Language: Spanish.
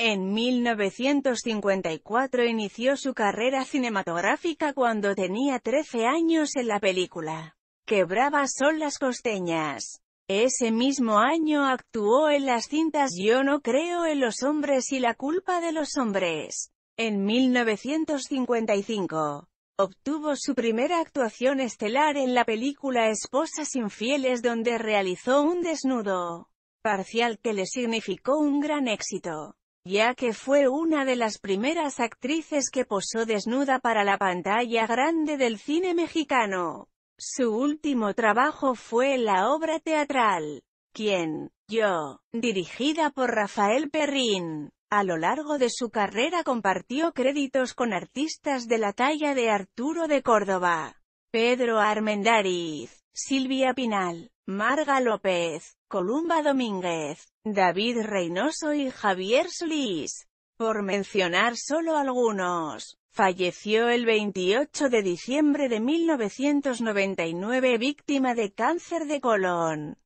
En 1954 inició su carrera cinematográfica cuando tenía 13 años en la película bravas son las costeñas. Ese mismo año actuó en las cintas Yo no creo en los hombres y la culpa de los hombres. En 1955, obtuvo su primera actuación estelar en la película Esposas infieles donde realizó un desnudo parcial que le significó un gran éxito ya que fue una de las primeras actrices que posó desnuda para la pantalla grande del cine mexicano. Su último trabajo fue la obra teatral, quien, Yo, dirigida por Rafael Perrin. A lo largo de su carrera compartió créditos con artistas de la talla de Arturo de Córdoba, Pedro Armendáriz, Silvia Pinal, Marga López, Columba Domínguez, David Reynoso y Javier Solís. Por mencionar solo algunos, falleció el 28 de diciembre de 1999 víctima de cáncer de colon.